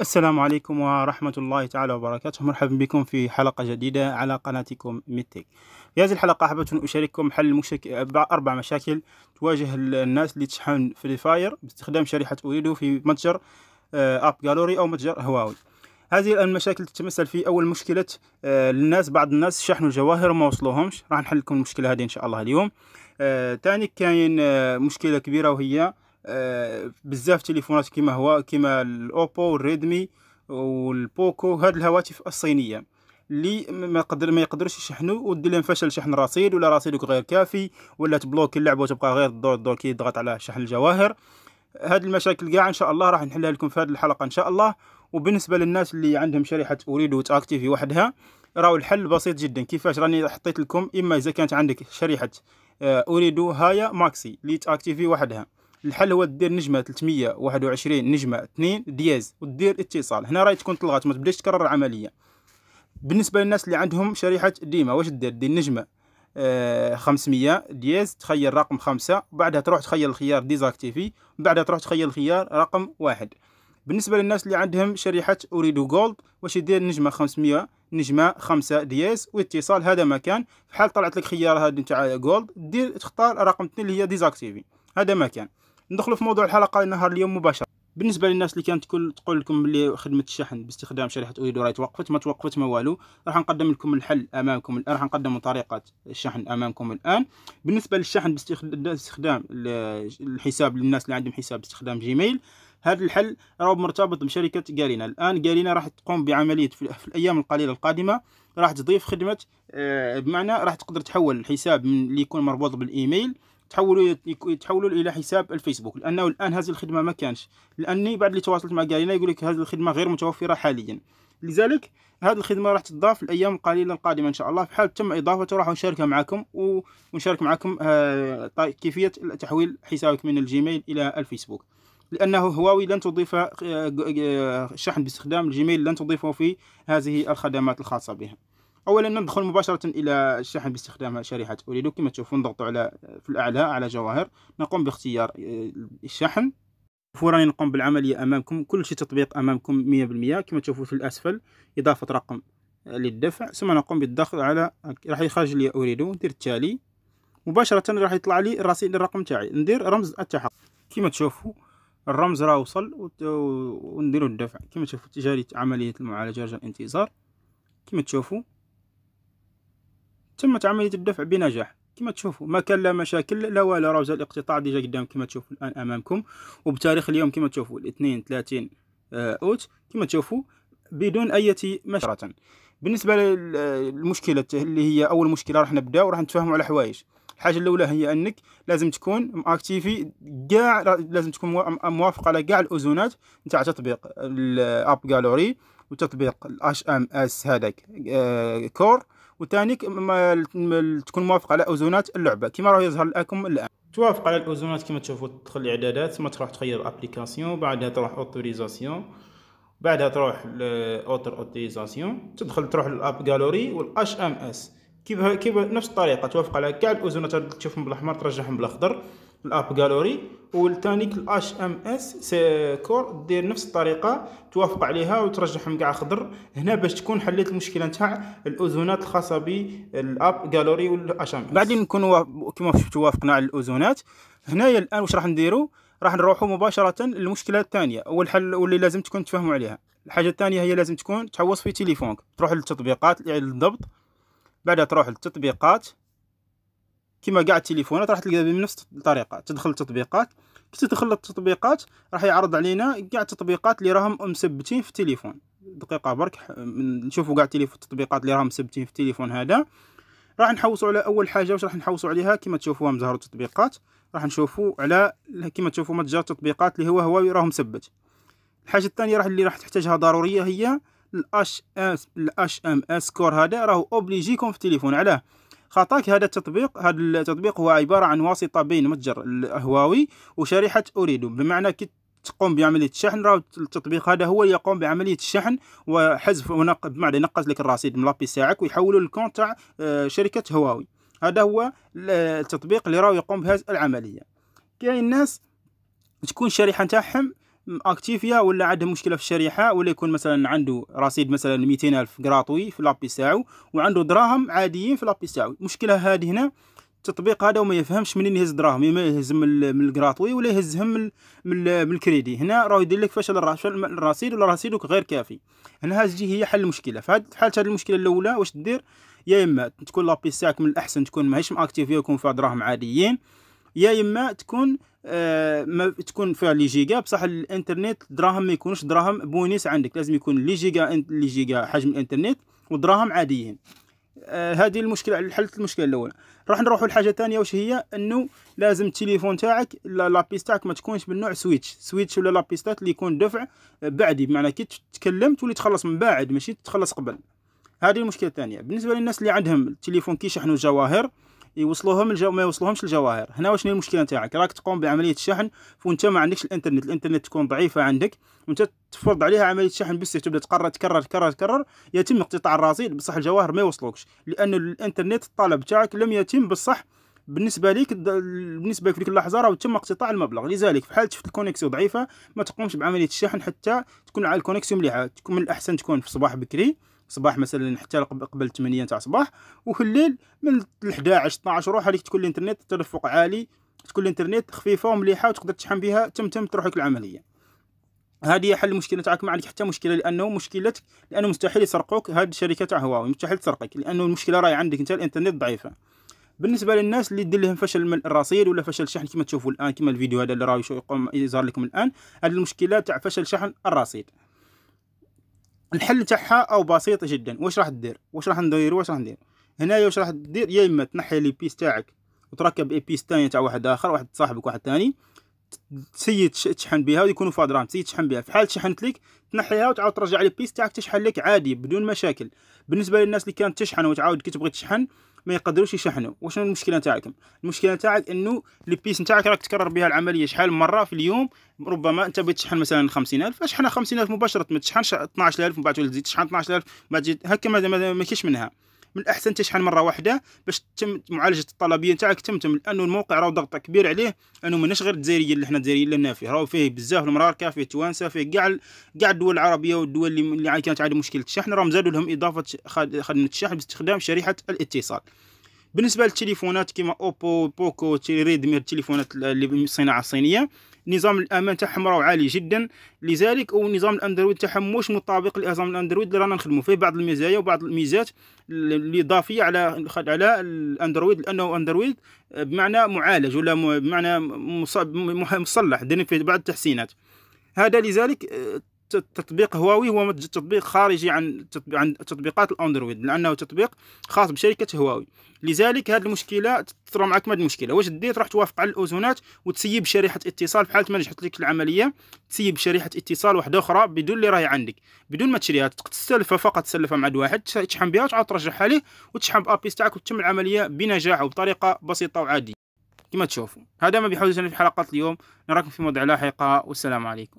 السلام عليكم ورحمة الله تعالى وبركاته مرحبا بكم في حلقة جديدة على قناتكم ميتك في هذه الحلقة أحب أن أشارككم حل مشك... أربع مشاكل تواجه الناس اللي تشحن فري فاير باستخدام شريحة أوريدو في متجر أب آه، جالوري أو متجر هواوي هذه المشاكل تتمثل في أول مشكلة الناس آه، بعض الناس شحنوا الجواهر وما وصلوهمش راح نحل لكم المشكلة هذه إن شاء الله اليوم آه، ثاني كاين مشكلة كبيرة وهي بزاف تليفونات كيما هو كيما الاوبو والريدمي والبوكو هاد الهواتف الصينيه اللي ما قدر ما يقدرش يشحنوا ودير لهم فشل شحن رصيد ولا رصيدك غير كافي ولا تبلوك اللعبه وتبقى غير الدور الدور كي يضغط على شحن الجواهر هاد المشاكل كاع ان شاء الله راح نحلها لكم في هذه الحلقه ان شاء الله وبالنسبه للناس اللي عندهم شريحه اريد وتاكتيفي وحدها راهو الحل بسيط جدا كيفاش راني حطيت لكم اما اذا كانت عندك شريحه اريدو آه، هايا ماكسي اللي تاكتيفي وحدها الحل هو دير نجمه 321 نجمه 2 دياز ودير اتصال هنا راهي تكون طلعت ما تبداش تكرر العمليه بالنسبه للناس اللي عندهم شريحه ديما واش دير دير نجمه آه 500 دياز تخيل رقم خمسة بعدها تروح تخيل الخيار ديزاكتيفي بعدها تروح تخيل الخيار رقم واحد بالنسبه للناس اللي عندهم شريحه اريدو جولد واش يدير نجمه 500 نجمه 5 دياز واتصال هذا مكان في حال طلعت لك خيار هذا نتاع جولد دير تختار رقم 2 اللي هي ديزاكتيفي هذا مكان ندخلوا في موضوع الحلقه نهار اليوم مباشره بالنسبه للناس اللي كانت تقول تقول لكم بلي خدمه الشحن باستخدام شريحه اويدو راهي توقفت ما توقفت ما والو راح نقدم لكم الحل امامكم الان راح نقدم طريقه الشحن امامكم الان بالنسبه للشحن باستخدام الحساب للناس اللي عندهم حساب باستخدام جيميل هذا الحل راهو مرتبط بشركه جارينا الان جارينا راح تقوم بعمليه في الايام القليله القادمه راح تضيف خدمه آه، بمعنى راح تقدر تحول الحساب من اللي يكون مربوط بالايميل تحولوا يتحولوا الى حساب الفيسبوك لانه الان هذه الخدمه ما كانش لاني بعد اللي تواصلت مع قالينا يقول لك هذه الخدمه غير متوفره حاليا لذلك هذه الخدمه راح تضاف الايام القليله القادمه ان شاء الله في حال تم اضافته راح نشاركها معكم ونشارك معكم آه، كيفيه تحويل حسابك من الجيميل الى الفيسبوك لأنه هواوي لن تضيف آه، آه، شحن باستخدام الجيميل لن تضيفه في هذه الخدمات الخاصة بها اولا ندخل مباشره الى الشحن باستخدام شريحه اوريدو كما تشوفون نضغط على في الاعلى على جواهر نقوم باختيار آه، الشحن فورا نقوم بالعمليه امامكم كل شيء تطبيق امامكم 100% كما تشوفوا في الاسفل اضافه رقم للدفع ثم نقوم بالضغط على راح يخرج لي اريدو ندير التالي مباشره راح يطلع لي الرصيد الرقم تاعي ندير رمز التحقق كما تشوفوا الرمز راه وصل ونديروا الدفع كما تشوفوا تجاري عمليه المعالجه رجاء الانتظار كما تشوفوا تمت عملية الدفع بنجاح كما تشوفوا ما كان لا مشاكل لا والو راه الاقتطاع ديجا قدام كما تشوفوا الان امامكم وبتاريخ اليوم كما تشوفوا الاثنين 30 آه، اوت كما تشوفوا بدون اي مشكلة بالنسبه للمشكله اللي هي اول مشكله راح نبداو راح نتفاهموا على حوايج الحاجه الاولى هي انك لازم تكون ماكتيفي كاع لازم تكون موافق على كاع الاوزونات نتاع تطبيق الاب جالوري وتطبيق الاش ام اس هذاك كور آه، وثاني تكون موافق على اوزونات اللعبه كما راه يظهر لكم الان توافق على الاوزونات كما تشوفوا تدخل الاعدادات ثم تروح تخير ابليكاسيون بعدها تروح اوتوريزاسيون بعدها تروح اوتر اوتوريزاسيون تدخل تروح للاب جالوري والاش ام اس كيف كيف نفس الطريقه توافق على كاع الاوزونات تشوفهم بالاحمر ترجعهم بالاخضر الاب جالوري والثاني الاش ام اس كور دير نفس الطريقه توافق عليها وترجعهم كاع خضر هنا باش تكون حليت المشكله نتاع الاذونات الخاصه بالاب جالوري والاش ام اس بعدين نكونوا كما شفتوا وافقنا على الاذونات هنايا الان واش راح نديرو راح نروحوا مباشره للمشكله الثانيه والحل واللي لازم تكون تفهموا عليها الحاجه الثانيه هي لازم تكون تحوص في تليفونك تروح للتطبيقات للضبط بعدها تروح للتطبيقات كما كاع التليفونات راح تلقاها بنفس الطريقه تدخل التطبيقات كي تدخل التطبيقات راح يعرض علينا كاع التطبيقات اللي راهم مثبتين في التليفون دقيقه برك نشوفوا كاع التطبيقات اللي راهم مثبتين في التليفون هذا راح نحوسوا على اول حاجه واش راح نحوسوا عليها كما تشوفوها مزهر التطبيقات راح نشوفوا على كما تشوفوا متجر التطبيقات اللي هو هواوي راهم مثبت الحاجه الثانيه راح اللي راح تحتاجها ضروريه هي الاش ام الاش ام اس كور هذا راهو اوبليجيكم في التليفون علاه خطاك هذا التطبيق هذا التطبيق هو عبارة عن واسطة بين متجر هواوي وشريحة أوريدو بمعنى كي تقوم بعمليه الشحن راه التطبيق هذا هو يقوم بعمليه الشحن وحذف بمعنى ينقص لك الرصيد من لابي تاعك ويحولو للكونت تاع آه، شركه هواوي هذا هو التطبيق اللي راه يقوم بهذه العمليه كاين ناس تكون الشريحه تاعهم اكتيف ولا عنده مشكله في الشريحه ولا يكون مثلا عنده رصيد مثلا 200 الف قراطوي في لابي تاعو وعنده دراهم عاديين في لابي تاعو المشكله هذه هنا التطبيق هذا وما يفهمش منين يهز دراهم يما يهز من القراطوي ولا يهزهم من من الكريدي هنا راه يدير لك فشل الرصيد ولا رصيدك غير كافي هنا هذه هي حل المشكله فهاد حالة هذه المشكله الاولى واش دير يا اما تكون لابيس تاعك من الاحسن تكون ماهيش ماكتيف يكون فيها دراهم عاديين يا اما تكون آه، ما تكون فيها لي جيجا بصح الانترنت دراهم ما يكونش دراهم بونيس عندك لازم يكون لي جيجا لي جيجا حجم الانترنت ودراهم عاديين آه هذه المشكله حلت المشكله الاولى راح نروحوا لحاجه ثانيه واش هي انه لازم التليفون تاعك لابيس تاعك ما تكونش بالنوع سويتش سويتش ولا لابيس اللي يكون دفع بعدي بمعنى كي تتكلم تولي تخلص من بعد ماشي تتخلص قبل هذه المشكله الثانيه بالنسبه للناس اللي عندهم التليفون كيشحنوا جواهر يوصلوهم الجو... ما يوصلوهمش الجواهر هنا واش المشكله نتاعك راك تقوم بعمليه الشحن وانت ما عندكش الانترنت الانترنت تكون ضعيفه عندك وانت تفرض عليها عمليه شحن بس تبدا تقرر تكرر تكرر تكرر يتم اقتطاع الرصيد بصح الجواهر ما يوصلوكش لان الانترنت الطلب تاعك لم يتم بالصح بالنسبه ليك بالنسبه لك في ديك اللحظه راه تم اقتطاع المبلغ لذلك في حال شفت الكونيكسيو ضعيفه ما تقومش بعمليه الشحن حتى تكون على الكونيكسيو مليحه تكون من الاحسن تكون في الصباح بكري صباح مثلا حتى قبل 8 تاع الصباح وفي الليل من 11 12 روح هذيك تكون الانترنت تدفق عالي تكون الانترنت خفيفه ومليحه وتقدر تشحن بها تم تم تروح لك العمليه هذه حل المشكله تاعك ما عندك حتى مشكله لانه مشكلتك لانه مستحيل يسرقوك هذه الشركه تاع هواوي مستحيل تسرقك لانه المشكله راهي عندك انت الانترنت ضعيفه بالنسبه للناس اللي يدير لهم فشل من الرصيد ولا فشل شحن كما تشوفوا الان كما الفيديو هذا اللي راهو يظهر لكم الان هذه المشكله تاع فشل شحن الرصيد الحل تاعها او بسيط جدا واش راح دير واش راح ندير واش راح ندير هنايا واش راح دير يا اما تنحي لي بيس تاعك وتركب اي بيس ثانيه تاع واحد اخر واحد صاحبك واحد ثاني تسيي تشحن بها ويكونوا فادران تسيد تسيي تشحن بها في حال شحنت لك تنحيها وتعاود ترجع لي بيس تاعك تشحن لك عادي بدون مشاكل بالنسبه للناس اللي كانت تشحن وتعاود كي تبغي تشحن ما يقدروش يشحنوا وشنو المشكله نتاعكم المشكله نتاعك انه البيس نتاعك راك تكرر بها العمليه شحال مره في اليوم ربما انت بغيت تشحن مثلا 50000 اشحنها 50000 مباشره ما تشحنش 12000 من بعد تزيد تشحن 12000 ما تزيد هكا ما كاينش منها من الاحسن تشحن مره واحده باش تم معالجه الطلبيه نتاعك تمتم لانه الموقع راه ضغط كبير عليه انه ماناش غير الجزائريه اللي حنا الجزائريين لنا فيه راهو فيه بزاف المراركه فيه توانسه فيه كاع كاع الدول العربيه والدول اللي, اللي كانت عندها مشكله الشحن راهم زادوا لهم اضافه خدمه الشحن باستخدام شريحه الاتصال بالنسبه للتليفونات كيما اوبو بوكو ريدمي التليفونات اللي بالصناعه الصينيه نظام الامان تاعهم راهو عالي جدا لذلك او نظام الاندرويد تاعهم مش مطابق لنظام الاندرويد اللي رانا نخدموا فيه بعض المزايا وبعض الميزات الاضافيه على على الاندرويد لانه اندرويد بمعنى معالج ولا بمعنى مصلح درنا فيه بعض التحسينات هذا لذلك تطبيق هواوي هو تطبيق خارجي عن عن تطبيقات الاندرويد لانه تطبيق خاص بشركه هواوي لذلك هذه المشكله تطرى معك هذه المشكله واش ديت راح توافق على الاوزونات وتسيب شريحه اتصال بحال ما نجحت لك العمليه تسيب شريحه اتصال واحده اخرى بدون اللي راهي عندك بدون ما تشريها تستلفها فقط تسلفها مع واحد تشحن بها وتعاود ترجعها ليه وتشحن بابيس تاعك وتتم العمليه بنجاح وبطريقه بسيطه وعاديه كما تشوفوا هذا ما بحوزنا في حلقه اليوم نراكم في موضع لاحقه والسلام عليكم